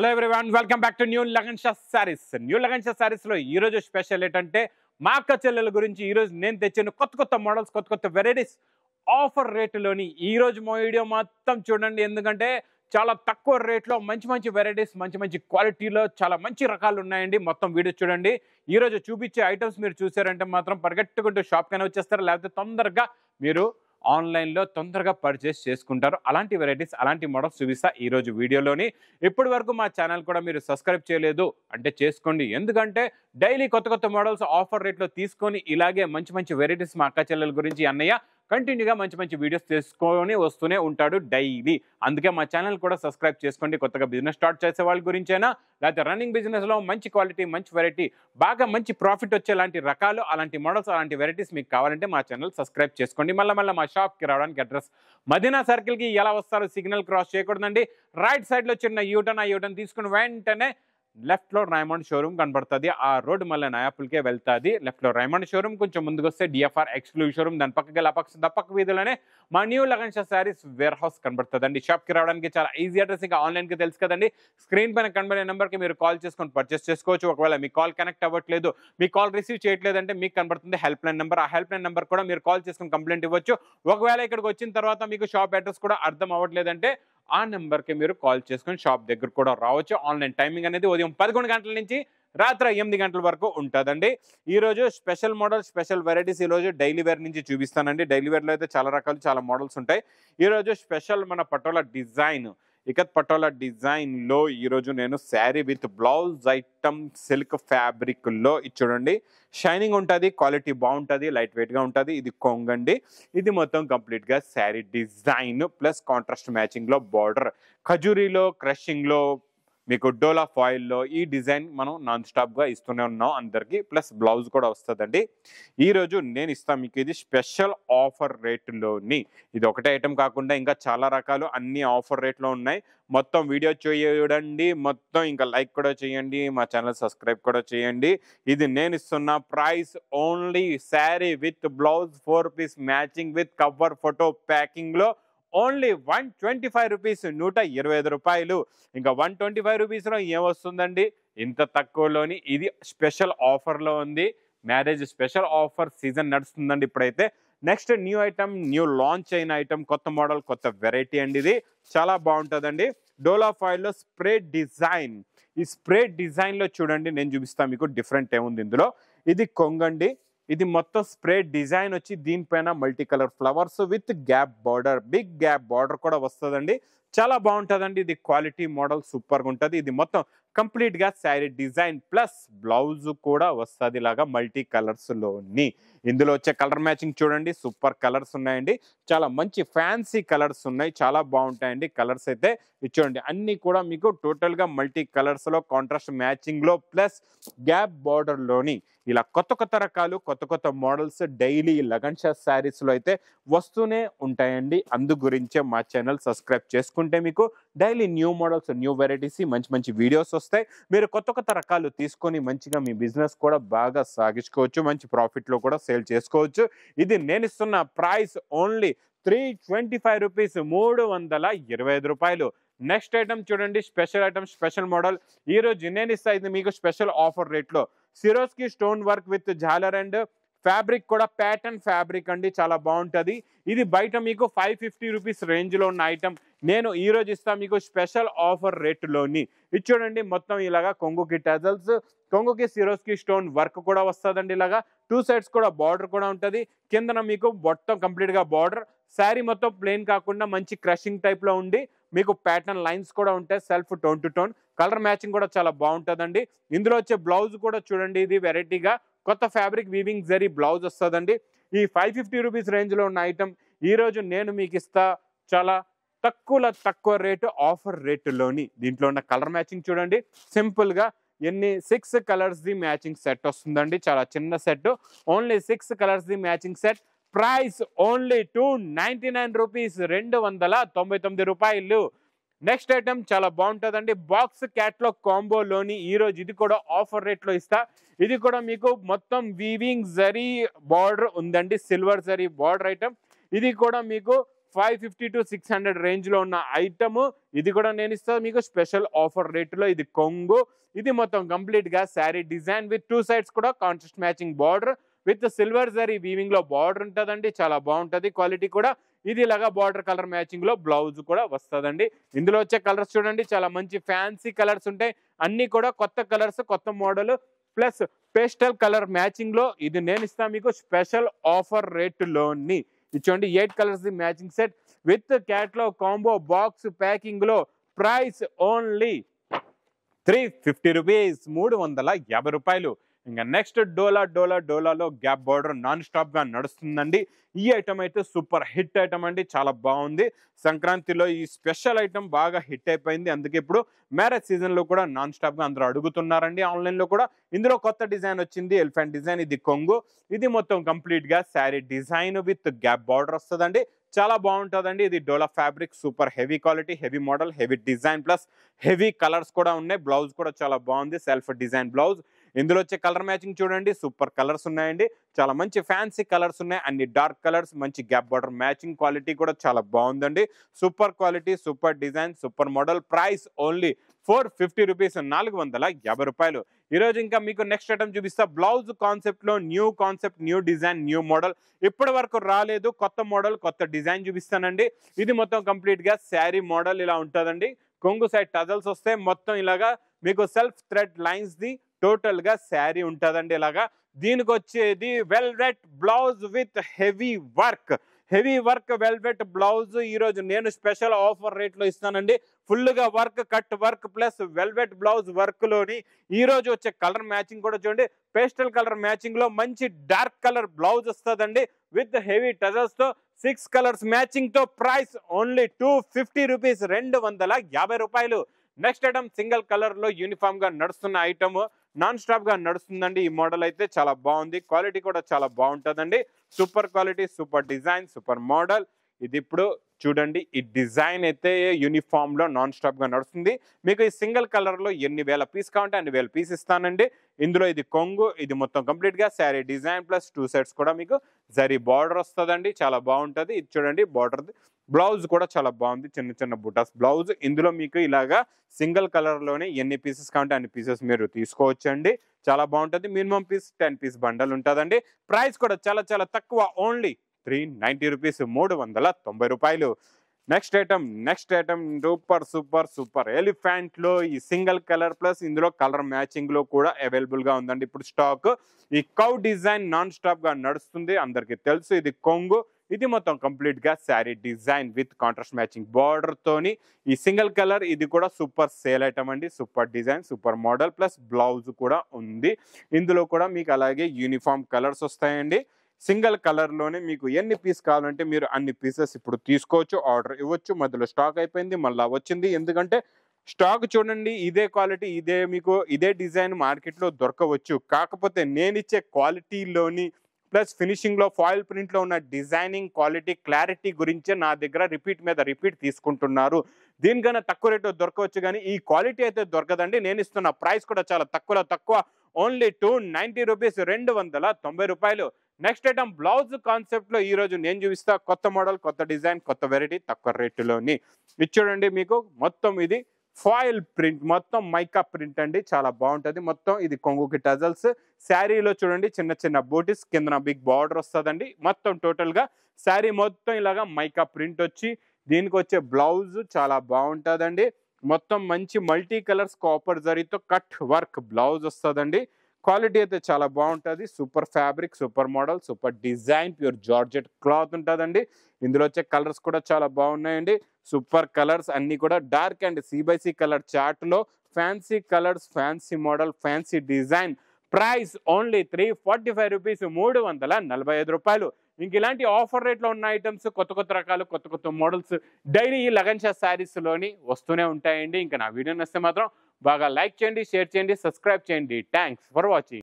hello one welcome back to new Lagan Shah Sarees new Lagan Shah శారీస్లో ఈరోజు special ఏంటంటే మా అక్క చెల్లెల గురించి ఈరోజు నేను తెచ్చిన కొత్త కొత్త మోడల్స్ కొత్త కొత్త వెరైటీస్ ఆఫర్ రేటులోని ఈరోజు మా వీడియో మొత్తం చూడండి ఎందుకంటే చాలా తక్కువ రేట్లో మంచి మంచి వెరైటీస్ మంచి మంచి క్వాలిటీలో చాలా మంచి రకాలు ఉన్నాయండి మొత్తం వీడియో చూడండి ఈరోజు చూపించే ఐటమ్స్ మీరు చూసారంటే మాత్రం పరిగెట్టుకుంటూ షాప్కైనా వచ్చేస్తారు లేకపోతే తొందరగా మీరు ఆన్లైన్లో తొందరగా పర్చేస్ చేసుకుంటారు అలాంటి వెరైటీస్ అలాంటి మోడల్స్ చూపిస్తా ఈరోజు వీడియోలోని ఇప్పటి వరకు మా ఛానల్ కూడా మీరు సబ్స్క్రైబ్ చేయలేదు అంటే చేసుకోండి ఎందుకంటే డైలీ కొత్త కొత్త మోడల్స్ ఆఫర్ రేట్లో తీసుకొని ఇలాగే మంచి మంచి వెరైటీస్ మా అక్క చెల్లెల గురించి అన్నయ్య కంటిన్యూగా మంచి మంచి వీడియోస్ తీసుకొని వస్తూనే ఉంటాడు డైలీ అందుకే మా ఛానల్ కూడా సబ్స్క్రైబ్ చేసుకోండి కొత్తగా బిజినెస్ స్టార్ట్ చేసే వాళ్ళ గురించైనా లేకపోతే రన్నింగ్ బిజినెస్లో మంచి క్వాలిటీ మంచి వెరైటీ బాగా మంచి ప్రాఫిట్ వచ్చే లాంటి రకాలు అలాంటి మోడల్స్ అలాంటి వెరైటీస్ మీకు కావాలంటే మా ఛానల్ సబ్స్క్రైబ్ చేసుకోండి మళ్ళీ మళ్ళీ మా షాప్కి రావడానికి అడ్రస్ మదీనా సర్కిల్కి ఎలా వస్తారో సిగ్నల్ క్రాస్ చేయకూడదండి రైట్ సైడ్లో చిన్న యూటన్ ఆ యూటన్ తీసుకుని వెంటనే లెఫ్ట్ లో రైమండ్ షోరూమ్ కనబడుతుంది ఆ రోడ్ మళ్ళీ నయాపుల్కే వెళ్తుంది లో రైమండ్ షోరూమ్ కొంచెం ముందుకు వస్తే డిఎఫ్ఆర్ ఎక్స్క్లూజివ్ షోరూమ్ దాని పక్కకి పక్క దప్పక్క వీధిలోనే మా new Lagan Sarees warehouse కనబడుతుంది షాప్ షాప్కి రావడానికి చాలా ఈజీ అడ్రస్ ఇంకా ఆన్లైన్కి తెలుసు కదండి స్క్రీన్ పైన కనబడే నెంబర్కి మీరు కాల్ చేసుకొని పర్చేస్ చేసుకోవచ్చు ఒకవేళ మీ కాల్ కనెక్ట్ అవ్వట్లేదు మీ కాల్ రిసీవ్ చేయట్లేదంటే మీకు కనబడుతుంది హెల్ప్ లైన్ నెంబర్ ఆ హెల్ప్ లైన్ నెంబర్ కూడా మీరు కాల్ చేసుకొని కంప్లైంట్ ఇవ్వచ్చు ఒకవేళ ఇక్కడికి వచ్చిన తర్వాత మీకు షాప్ అడ్రస్ కూడా అర్థం అవ్వట్లేదంటే ఆ నెంబర్కి మీరు కాల్ చేసుకొని షాప్ దగ్గర కూడా రావచ్చు ఆన్లైన్ టైమింగ్ అనేది ఉదయం పదకొండు గంటల నుంచి రాత్రి ఎనిమిది గంటల వరకు ఉంటుందండి ఈరోజు స్పెషల్ మోడల్ స్పెషల్ వెరైటీస్ ఈరోజు డైలీ వేర్ నుంచి చూపిస్తానండి డైలీ వేర్లో అయితే చాలా రకాలు చాలా మోడల్స్ ఉంటాయి ఈరోజు స్పెషల్ మన పటోలా డిజైన్ ఇకత్ పటోల డిజైన్లో ఈరోజు నేను sari with blouse item silk ఫ్యాబ్రిక్లో ఇది చూడండి షైనింగ్ ఉంటుంది క్వాలిటీ బాగుంటుంది లైట్ వెయిట్గా ఉంటుంది ఇది కొంగండి ఇది మొత్తం కంప్లీట్గా శారీ డిజైన్ ప్లస్ కాంట్రాస్ట్ మ్యాచింగ్లో బార్డర్ ఖజూరీలో క్రషింగ్లో మీకు డోలా ఫాయిల్లో ఈ డిజైన్ మనం నాన్ స్టాప్గా ఇస్తూనే ఉన్నాం అందరికీ ప్లస్ బ్లౌజ్ కూడా వస్తుందండి ఈరోజు నేను ఇస్తాను మీకు ఇది స్పెషల్ ఆఫర్ రేటులోని ఇది ఒకటే ఐటెం కాకుండా ఇంకా చాలా రకాలు అన్ని ఆఫర్ రేట్లో ఉన్నాయి మొత్తం వీడియో చూడండి మొత్తం ఇంకా లైక్ కూడా చేయండి మా ఛానల్ సబ్స్క్రైబ్ కూడా చేయండి ఇది నేను ఇస్తున్న price only sari with blouse four piece matching with cover photo ప్యాకింగ్లో only one twenty five rupees నూట ఇరవై ఐదు రూపాయలు ఇంకా వన్ ట్వంటీ ఫైవ్ రూపీస్లో ఏమొస్తుందండి ఇంత తక్కువలోని ఇది స్పెషల్ ఆఫర్లో ఉంది మ్యారేజ్ స్పెషల్ ఆఫర్ సీజన్ నడుస్తుందండి ఇప్పుడైతే next new item new launch అయిన ఐటమ్ కొత్త మోడల్ కొత్త వెరైటీ అండి ఇది చాలా బాగుంటుందండి డోలా ఫాయిల్లో స్ప్రే డిజైన్ ఈ స్ప్రే డిజైన్లో చూడండి నేను చూపిస్తాను మీకు డిఫరెంట్ ఏముంది ఇందులో ఇది కొంగండి ఇది మొత్తం స్ప్రే డిజైన్ వచ్చి దీనిపైన multi colour flowers with gap border big gap border కూడా వస్తుందండి చాలా బాగుంటుందండి ఇది క్వాలిటీ మోడల్ సూపర్గా ఉంటుంది ఇది మొత్తం కంప్లీట్గా శారీ డిజైన్ ప్లస్ బ్లౌజ్ కూడా వస్తుంది ఇలాగా మల్టీ కలర్స్లోని ఇందులో వచ్చే కలర్ మ్యాచింగ్ చూడండి సూపర్ కలర్స్ ఉన్నాయండి చాలా మంచి ఫ్యాన్సీ కలర్స్ ఉన్నాయి చాలా బాగుంటాయండి కలర్స్ అయితే ఇచ్చోండి అన్నీ కూడా మీకు టోటల్గా మల్టీ కలర్స్లో కాంట్రాస్ట్ మ్యాచింగ్లో ప్లస్ గ్యాప్ బార్డర్లోని ఇలా కొత్త కొత్త రకాలు కొత్త కొత్త మోడల్స్ డైలీ లగన్ షా శారీస్లో అయితే వస్తూనే ఉంటాయండి అందు గురించే మా ఛానల్ సబ్స్క్రైబ్ చేసుకుంటే మీకు daily new models new varieties మంచి మంచి వీడియోస్ వస్తాయి మీరు కొత్త కొత్త రకాలు తీసుకొని మంచిగా మీ బిజినెస్ కూడా బాగా సాగించుకోవచ్చు మంచి ప్రాఫిట్లో కూడా సేల్ చేసుకోవచ్చు ఇది నేను ఇస్తున్న price only three twenty five rupees మూడు వందల ఇరవై ఐదు రూపాయలు నెక్స్ట్ ఐటమ్ చూడండి స్పెషల్ ఐటమ్ స్పెషల్ మోడల్ ఈరోజు నేను ఇస్తా ఇది మీకు స్పెషల్ ఆఫర్ రేట్లో సిరోస్కి స్టోన్ వర్క్ విత్ జాలర్ అండ్ ఫ్యాబ్రిక్ కూడా ప్యాటర్న్ ఫ్యాబ్రిక్ అండి చాలా బాగుంటుంది ఇది బయట మీకు ఫైవ్ ఫిఫ్టీ రూపీస్ రేంజ్లో ఉన్న ఐటమ్ నేను ఈరోజు ఇస్తా మీకు స్పెషల్ ఆఫర్ రేటులోని ఇది చూడండి మొత్తం ఇలాగా కొంగుకి టెజల్స్ కొంగుకి సిరోస్కి స్టోన్ వర్క్ కూడా వస్తుందండి ఇలాగా టూ సైడ్స్ కూడా బార్డర్ కూడా ఉంటుంది కిందన మీకు మొత్తం కంప్లీట్గా బార్డర్ శారీ మొత్తం ప్లెయిన్ కాకుండా మంచి క్రషింగ్ టైప్లో ఉండి మీకు ప్యాటర్న్ లైన్స్ కూడా ఉంటాయి self tone to tone colour matching కూడా చాలా బాగుంటుందండి ఇందులో వచ్చే బ్లౌజ్ కూడా చూడండి ఇది వెరైటీగా కొత్త ఫ్యాబ్రిక్ వీవింగ్ జరీ బ్లౌజ్ వస్తుందండి ఈ ఫైవ్ ఫిఫ్టీ రూపీస్ రేంజ్లో ఉన్న ఐటమ్ ఈరోజు నేను మీకు ఇస్తా చాలా తక్కువలో తక్కువ రేటు ఆఫర్ రేటులోని దీంట్లో ఉన్న కలర్ మ్యాచింగ్ చూడండి సింపుల్గా ఎన్ని సిక్స్ కలర్స్ ది మ్యాచింగ్ సెట్ వస్తుందండి చాలా చిన్న సెట్ ఓన్లీ సిక్స్ కలర్స్ ది matching set price only two ninety nine rupees రెండు వందల తొంభై తొమ్మిది రూపాయలు నెక్స్ట్ ఐటమ్ చాలా బాగుంటుందండి బాక్స్ క్యాట్లాగ్ కాంబోలోని ఈరోజు ఇది కూడా ఆఫర్ రేట్లో ఇస్తా ఇది కూడా మీకు మొత్తం వీవింగ్ జరీ బార్డర్ ఉందండి సిల్వర్ జరీ బార్డర్ ఐటమ్ ఇది కూడా మీకు five fifty to six hundred రేంజ్లో ఉన్న ఐటమ్ ఇది కూడా నేను ఇస్తాను మీకు స్పెషల్ ఆఫర్ రేట్లో ఇది కొంగు ఇది మొత్తం కంప్లీట్గా sari design with two sides కూడా contrast matching border with silver zari weaving లో బార్డర్ ఉంటుందండి చాలా బాగుంటుంది క్వాలిటీ కూడా ఇది ఇలాగా బార్డర్ కలర్ మ్యాచింగ్ లో బ్లౌజ్ కూడా వస్తుందండి ఇందులో వచ్చే కలర్స్ చూడండి చాలా మంచి ఫ్యాన్సీ కలర్స్ ఉంటాయి అన్ని కూడా కొత్త కలర్స్ కొత్త model plus pastel colour matching లో ఇది నేను ఇస్తాను మీకు స్పెషల్ ఆఫర్ రేటులోని చూడండి eight colours matching set with క్యాట్లో కాంబో బాక్స్ ప్యాకింగ్ లో price only three fifty rupees మూడు వందల యాభై రూపాయలు ఇంకా నెక్స్ట్ డోలా డోలా డోలాలో గ్యాప్ బార్డర్ నాన్ స్టాప్గా నడుస్తుందండి ఈ ఐటమ్ అయితే సూపర్ హిట్ ఐటమ్ అండి చాలా బాగుంది సంక్రాంతిలో ఈ స్పెషల్ ఐటమ్ బాగా హిట్ అయిపోయింది అందుకే ఇప్పుడు మ్యారేజ్ సీజన్లో కూడా నాన్ స్టాప్గా అందరూ అడుగుతున్నారండి ఆన్లైన్లో కూడా ఇందులో కొత్త డిజైన్ వచ్చింది ఎలిఫెంట్ డిజైన్ ఇది కొంగు ఇది మొత్తం కంప్లీట్గా sari design with gap border వస్తుందండి చాలా బాగుంటుందండి ఇది dola fabric super heavy quality heavy model heavy design plus heavy colours కూడా ఉన్నాయి బ్లౌజ్ కూడా చాలా బాగుంది సెల్ఫ్ డిజైన్ బ్లౌజ్ ఇందులో వచ్చే కలర్ మ్యాచింగ్ చూడండి సూపర్ కలర్స్ ఉన్నాయండి చాలా మంచి ఫ్యాన్సీ కలర్స్ ఉన్నాయి అన్ని డార్క్ కలర్స్ మంచి గ్యాప్ బార్డర్ మ్యాచింగ్ క్వాలిటీ కూడా చాలా బాగుందండి super quality super design super model price only four fifty rupees నాలుగు వందల యాభై రూపాయలు ఈరోజు ఇంకా మీకు నెక్స్ట్ ఐటమ్ చూపిస్తా బ్లౌజ్ కాన్సెప్ట్లో new concept new design new model ఇప్పటి వరకు రాలేదు కొత్త మోడల్ కొత్త డిజైన్ చూపిస్తానండి ఇది మొత్తం కంప్లీట్గా శారీ మోడల్ ఇలా ఉంటుందండి కొంగు సైడ్ టజల్స్ వస్తే మొత్తం ఇలాగా మీకు సెల్ఫ్ థ్రెడ్ లైన్స్ది టోటల్గా శారీ ఉంటుందండి ఇలాగా దీనికి వచ్చేది velvet blouse with heavy work heavy work velvet blouse ఈరోజు నేను స్పెషల్ ఆఫర్ రేట్లో ఇస్తానండి ఫుల్గా work cut work plus velvet blouse వర్క్లోని ఈరోజు వచ్చే కలర్ మ్యాచింగ్ కూడా చూడండి పేస్టల్ కలర్ మ్యాచింగ్లో మంచి డార్క్ కలర్ బ్లౌజ్ వస్తుందండి విత్ హెవీ టజర్స్తో సిక్స్ కలర్స్ మ్యాచింగ్తో price only two fifty rupees రెండు వందల యాభై రూపాయలు నెక్స్ట్ ఐటమ్ సింగిల్ కలర్లో యూనిఫామ్గా నడుస్తున్న ఐటమ్ నాన్ స్టాప్గా నడుస్తుందండి ఈ మోడల్ అయితే చాలా బాగుంది క్వాలిటీ కూడా చాలా బాగుంటుందండి super quality super design super model ఇది ఇప్పుడు చూడండి ఈ డిజైన్ అయితే లో నాన్ స్టాప్గా నడుస్తుంది మీకు ఈ సింగిల్ కలర్లో ఎన్ని వేల పీస్ కావాలంటే అన్ని వేల పీస్ ఇస్తానండి ఇందులో ఇది కొంగు ఇది మొత్తం కంప్లీట్గా sari design plus two sets కూడా మీకు జరి బార్డర్ వస్తుందండి చాలా బాగుంటుంది ఇది చూడండి బార్డర్ బ్లౌజ్ కూడా చాలా బాగుంది చిన్న చిన్న బుటాస్ బ్లౌజ్ ఇందులో మీకు ఇలాగా సింగిల్ కలర్లోనే ఎన్ని పీసెస్ కావాలంటే అన్ని పీసెస్ మీరు తీసుకోవచ్చండి చాలా బాగుంటుంది minimum piece ten piece bundle ఉంటుందండి ప్రైస్ కూడా చాలా చాలా తక్కువ ఓన్లీ త్రీ నైంటీ రూపీస్ మూడు వందల తొంభై రూపాయలు next item next item super super super ఎలిఫెంట్లో ఈ సింగిల్ కలర్ ప్లస్ ఇందులో కలర్ మ్యాచింగ్లో కూడా అవైలబుల్గా ఉందండి ఇప్పుడు స్టాక్ ఈ కౌ డిజైన్ నాన్ స్టాప్గా నడుస్తుంది అందరికీ తెలుసు ఇది కొంగు ఇది మొత్తం కంప్లీట్గా sari design with contrast matching బార్డర్తోని ఈ సింగిల్ కలర్ ఇది కూడా సూపర్ సేల్ ఐటమ్ అండి super design super model plus blouse కూడా ఉంది ఇందులో కూడా మీకు అలాగే యూనిఫామ్ కలర్స్ వస్తాయండి సింగిల్ కలర్లోనే మీకు ఎన్ని పీస్ కావాలంటే మీరు అన్ని పీసెస్ ఇప్పుడు తీసుకోవచ్చు ఆర్డర్ ఇవ్వచ్చు మధ్యలో స్టాక్ అయిపోయింది మళ్ళీ వచ్చింది ఎందుకంటే స్టాక్ చూడండి ఇదే క్వాలిటీ ఇదే మీకు ఇదే డిజైన్ మార్కెట్లో దొరకవచ్చు కాకపోతే నేనిచ్చే క్వాలిటీలోని ప్లస్ ఫినిషింగ్లో ఫాయిల్ ప్రింట్లో ఉన్న డిజైనింగ్ క్వాలిటీ క్లారిటీ గురించే నా దగ్గర రిపీట్ మీద రిపీట్ తీసుకుంటున్నారు దీనికన్నా తక్కువ రేటు దొరకవచ్చు కానీ ఈ క్వాలిటీ అయితే దొరకదండి నేను ఇస్తున్న ప్రైస్ కూడా చాలా తక్కువలో తక్కువ ఓన్లీ టూ నైంటీ రూపీస్ రెండు వందల తొంభై రూపాయలు నెక్స్ట్ ఐటమ్ బ్లౌజ్ కాన్సెప్ట్లో ఈరోజు నేను చూపిస్తా కొత్త మోడల్ కొత్త డిజైన్ కొత్త వెరైటీ తక్కువ రేటులోని ఇచ్చూడండి చూడండి మీకు మొత్తం ఇది ఫాయిల్ ప్రింట్ మొత్తం మైకా ప్రింట్ అండి చాలా బాగుంటుంది మొత్తం ఇది కొంగుకి టజల్స్ శారీలో చూడండి చిన్న చిన్న బోటిస్ కింద బిగ్ బార్డర్ వస్తుందండి మొత్తం టోటల్గా శారీ మొత్తం ఇలాగా మైకా ప్రింట్ వచ్చి దీనికి వచ్చే బ్లౌజ్ చాలా బాగుంటుందండి మొత్తం మంచి మల్టీ కలర్స్ కాపర్ జరీతో కట్ వర్క్ బ్లౌజ్ వస్తుందండి క్వాలిటీ అయితే చాలా బాగుంటుంది super fabric super model super design pure georgette cloth ఉంటుందండి ఇందులో వచ్చే కలర్స్ కూడా చాలా బాగున్నాయండి సూపర్ కలర్స్ అన్నీ కూడా డార్క్ అండ్ సిబైసీ కలర్ చార్ట్లో fancy colours fancy model fancy design price only three forty five rupees మూడు వందల నలభై ఐదు రూపాయలు ఇంక ఇలాంటి ఆఫర్ రేట్లో ఉన్న ఐటమ్స్ కొత్త కొత్త రకాలు కొత్త కొత్త మోడల్స్ డైలీ ఈ లగన్ షా శారీస్లోని వస్తూనే ఉంటాయండి ఇంకా నా వీడియో నస్తే మాత్రం బాగా లైక్ చేయండి షేర్ చేయండి సబ్స్క్రైబ్ చేయండి థ్యాంక్స్ ఫర్ వాచింగ్